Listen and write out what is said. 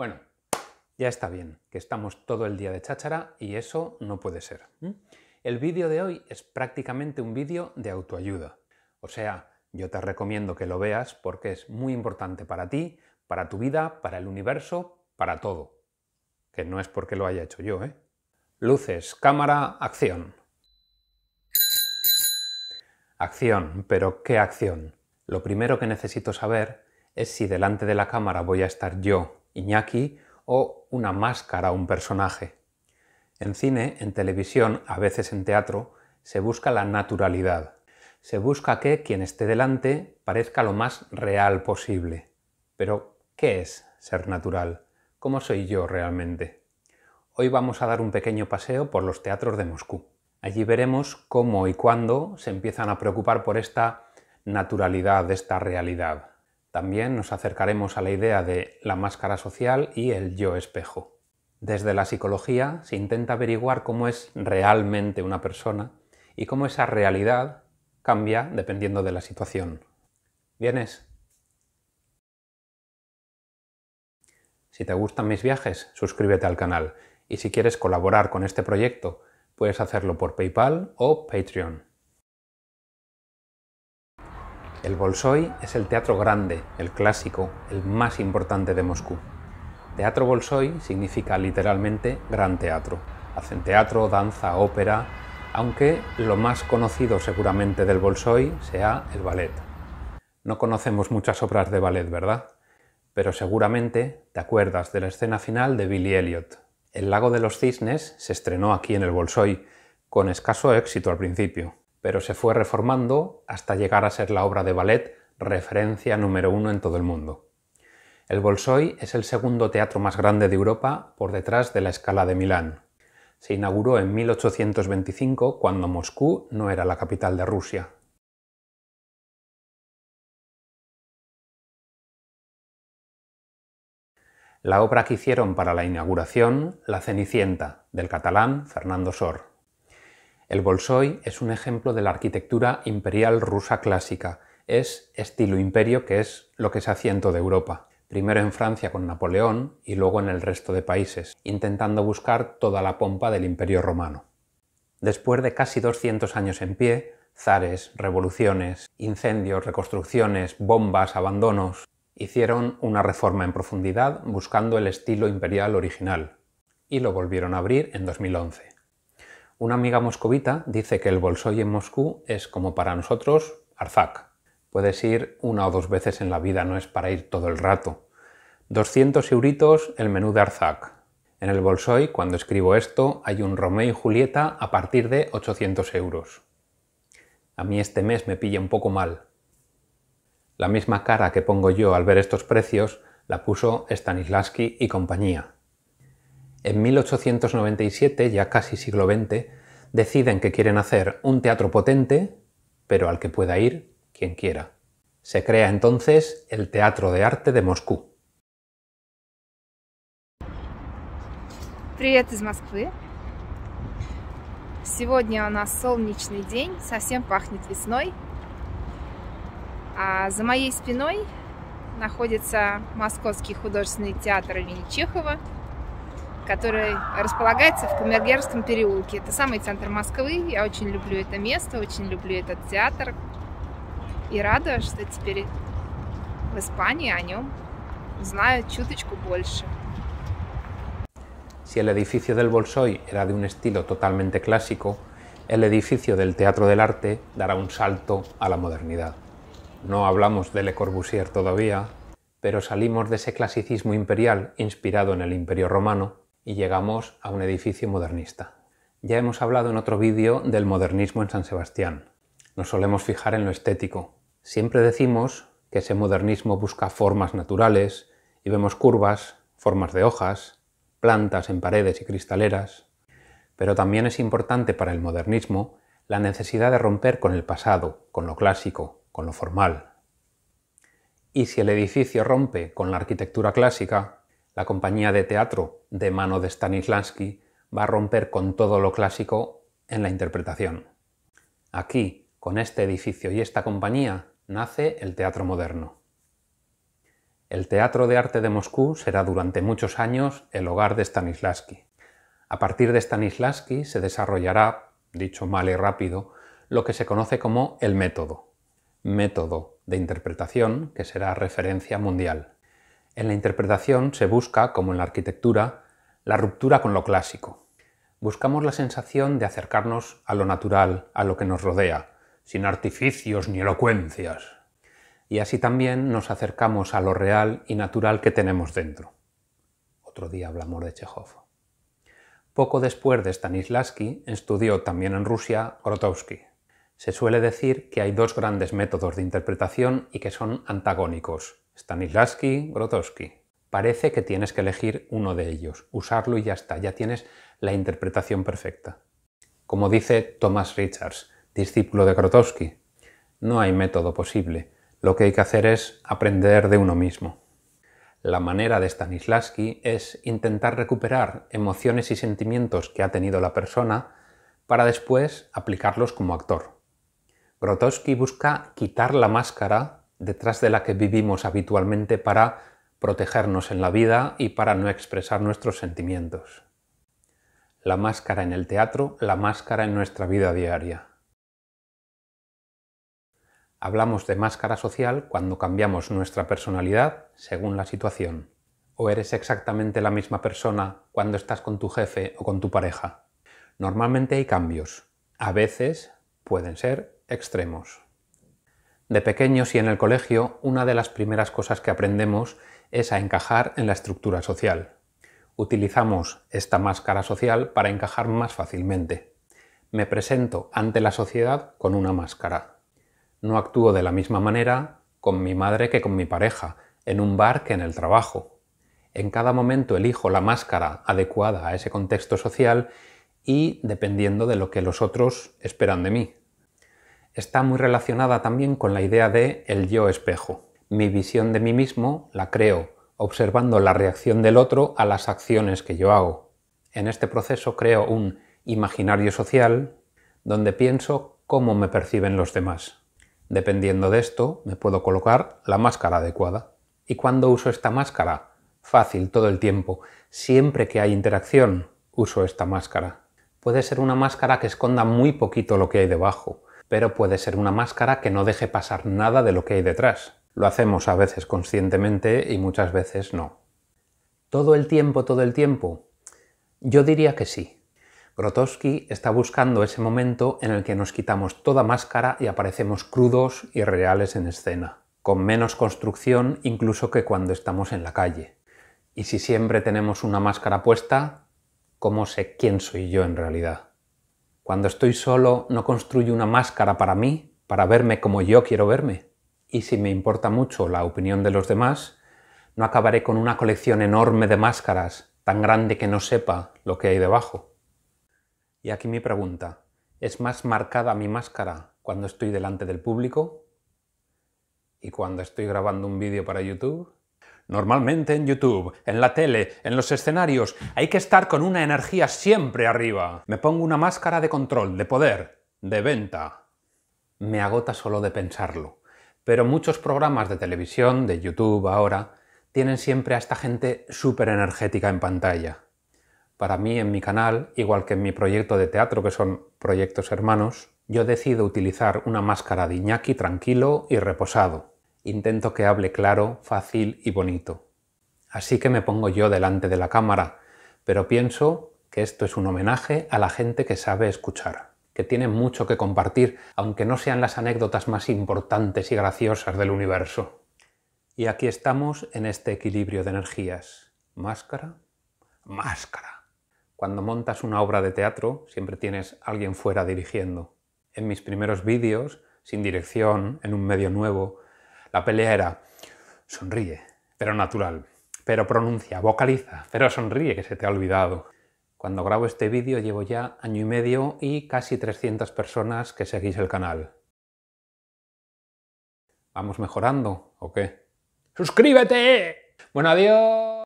Bueno, ya está bien, que estamos todo el día de cháchara y eso no puede ser. El vídeo de hoy es prácticamente un vídeo de autoayuda. O sea, yo te recomiendo que lo veas porque es muy importante para ti, para tu vida, para el universo, para todo. Que no es porque lo haya hecho yo, ¿eh? Luces, cámara, acción. Acción, pero ¿qué acción? Lo primero que necesito saber es si delante de la cámara voy a estar yo Iñaki o una máscara un personaje. En cine, en televisión, a veces en teatro, se busca la naturalidad. Se busca que quien esté delante parezca lo más real posible. Pero, ¿qué es ser natural? ¿Cómo soy yo realmente? Hoy vamos a dar un pequeño paseo por los teatros de Moscú. Allí veremos cómo y cuándo se empiezan a preocupar por esta naturalidad, esta realidad. También nos acercaremos a la idea de la máscara social y el yo espejo. Desde la psicología se intenta averiguar cómo es realmente una persona y cómo esa realidad cambia dependiendo de la situación. ¿Vienes? Si te gustan mis viajes, suscríbete al canal y si quieres colaborar con este proyecto, puedes hacerlo por PayPal o Patreon. El Bolshoi es el teatro grande, el clásico, el más importante de Moscú. Teatro Bolshoi significa literalmente gran teatro. Hacen teatro, danza, ópera, aunque lo más conocido seguramente del Bolshoi sea el ballet. No conocemos muchas obras de ballet, ¿verdad? Pero seguramente te acuerdas de la escena final de Billy Elliot. El lago de los cisnes se estrenó aquí en el Bolshoi, con escaso éxito al principio pero se fue reformando hasta llegar a ser la obra de ballet referencia número uno en todo el mundo. El Bolsoy es el segundo teatro más grande de Europa por detrás de la Escala de Milán. Se inauguró en 1825 cuando Moscú no era la capital de Rusia. La obra que hicieron para la inauguración, La Cenicienta, del catalán Fernando Sor. El Bolshoi es un ejemplo de la arquitectura imperial rusa clásica. Es estilo imperio, que es lo que se hacía en toda Europa. Primero en Francia con Napoleón y luego en el resto de países, intentando buscar toda la pompa del imperio romano. Después de casi 200 años en pie, zares, revoluciones, incendios, reconstrucciones, bombas, abandonos, hicieron una reforma en profundidad buscando el estilo imperial original y lo volvieron a abrir en 2011. Una amiga moscovita dice que el Bolsoy en Moscú es como para nosotros Arzak. Puedes ir una o dos veces en la vida, no es para ir todo el rato. 200 euritos el menú de Arzak. En el Bolsoy, cuando escribo esto, hay un Romeo y Julieta a partir de 800 euros. A mí este mes me pilla un poco mal. La misma cara que pongo yo al ver estos precios la puso Stanislavski y compañía. En 1897, ya casi siglo XX, deciden que quieren hacer un teatro potente, pero al que pueda ir quien quiera. Se crea entonces el Teatro de Arte de Moscú. Привет из Москвы. Сегодня у нас солнечный день, совсем пахнет весной. А за моей спиной находится Московский художественный театр имени Чехова – que который el в Камергерском переулке. Это самый центр Москвы. Я очень люблю это место, очень люблю этот театр. И рада, что теперь в Испании о нем un чуточку más. Si el edificio del Bolsoy era de un estilo totalmente clásico, el edificio del Teatro del Arte dará un salto a la modernidad. No hablamos de Le Corbusier todavía, pero salimos de ese clasicismo imperial inspirado en el Imperio Romano y llegamos a un edificio modernista. Ya hemos hablado en otro vídeo del modernismo en San Sebastián. Nos solemos fijar en lo estético. Siempre decimos que ese modernismo busca formas naturales y vemos curvas, formas de hojas, plantas en paredes y cristaleras. Pero también es importante para el modernismo la necesidad de romper con el pasado, con lo clásico, con lo formal. Y si el edificio rompe con la arquitectura clásica, la compañía de teatro de mano de Stanislavski va a romper con todo lo clásico en la interpretación. Aquí, con este edificio y esta compañía, nace el teatro moderno. El Teatro de Arte de Moscú será durante muchos años el hogar de Stanislavski. A partir de Stanislavski se desarrollará, dicho mal y rápido, lo que se conoce como el método, método de interpretación que será referencia mundial. En la interpretación se busca, como en la arquitectura, la ruptura con lo clásico. Buscamos la sensación de acercarnos a lo natural, a lo que nos rodea, sin artificios ni elocuencias. Y así también nos acercamos a lo real y natural que tenemos dentro. Otro día hablamos de Chekhov. Poco después de Stanislavski, estudió también en Rusia Grotowski. Se suele decir que hay dos grandes métodos de interpretación y que son antagónicos, Stanislavski, Grotowski. Parece que tienes que elegir uno de ellos, usarlo y ya está, ya tienes la interpretación perfecta. Como dice Thomas Richards, discípulo de Grotowski, no hay método posible, lo que hay que hacer es aprender de uno mismo. La manera de Stanislavski es intentar recuperar emociones y sentimientos que ha tenido la persona para después aplicarlos como actor. Grotowski busca quitar la máscara detrás de la que vivimos habitualmente para protegernos en la vida y para no expresar nuestros sentimientos. La máscara en el teatro, la máscara en nuestra vida diaria. Hablamos de máscara social cuando cambiamos nuestra personalidad según la situación. ¿O eres exactamente la misma persona cuando estás con tu jefe o con tu pareja? Normalmente hay cambios. A veces pueden ser extremos. De pequeños y en el colegio, una de las primeras cosas que aprendemos es a encajar en la estructura social. Utilizamos esta máscara social para encajar más fácilmente. Me presento ante la sociedad con una máscara. No actúo de la misma manera con mi madre que con mi pareja, en un bar que en el trabajo. En cada momento elijo la máscara adecuada a ese contexto social y dependiendo de lo que los otros esperan de mí está muy relacionada también con la idea de el yo espejo. Mi visión de mí mismo la creo observando la reacción del otro a las acciones que yo hago. En este proceso creo un imaginario social donde pienso cómo me perciben los demás. Dependiendo de esto, me puedo colocar la máscara adecuada. ¿Y cuando uso esta máscara? Fácil, todo el tiempo. Siempre que hay interacción, uso esta máscara. Puede ser una máscara que esconda muy poquito lo que hay debajo, pero puede ser una máscara que no deje pasar nada de lo que hay detrás. Lo hacemos a veces conscientemente y muchas veces no. ¿Todo el tiempo, todo el tiempo? Yo diría que sí. Grotowski está buscando ese momento en el que nos quitamos toda máscara y aparecemos crudos y reales en escena, con menos construcción incluso que cuando estamos en la calle. Y si siempre tenemos una máscara puesta, ¿cómo sé quién soy yo en realidad? Cuando estoy solo no construyo una máscara para mí, para verme como yo quiero verme. Y si me importa mucho la opinión de los demás, no acabaré con una colección enorme de máscaras tan grande que no sepa lo que hay debajo. Y aquí mi pregunta. ¿Es más marcada mi máscara cuando estoy delante del público y cuando estoy grabando un vídeo para YouTube? Normalmente en YouTube, en la tele, en los escenarios, hay que estar con una energía siempre arriba. Me pongo una máscara de control, de poder, de venta. Me agota solo de pensarlo. Pero muchos programas de televisión, de YouTube ahora, tienen siempre a esta gente súper energética en pantalla. Para mí, en mi canal, igual que en mi proyecto de teatro, que son proyectos hermanos, yo decido utilizar una máscara de Iñaki tranquilo y reposado. Intento que hable claro, fácil y bonito. Así que me pongo yo delante de la cámara, pero pienso que esto es un homenaje a la gente que sabe escuchar, que tiene mucho que compartir, aunque no sean las anécdotas más importantes y graciosas del universo. Y aquí estamos en este equilibrio de energías. Máscara, máscara. Cuando montas una obra de teatro, siempre tienes a alguien fuera dirigiendo. En mis primeros vídeos, sin dirección, en un medio nuevo, la pelea era, sonríe, pero natural, pero pronuncia, vocaliza, pero sonríe, que se te ha olvidado. Cuando grabo este vídeo llevo ya año y medio y casi 300 personas que seguís el canal. ¿Vamos mejorando o qué? ¡Suscríbete! Bueno, adiós.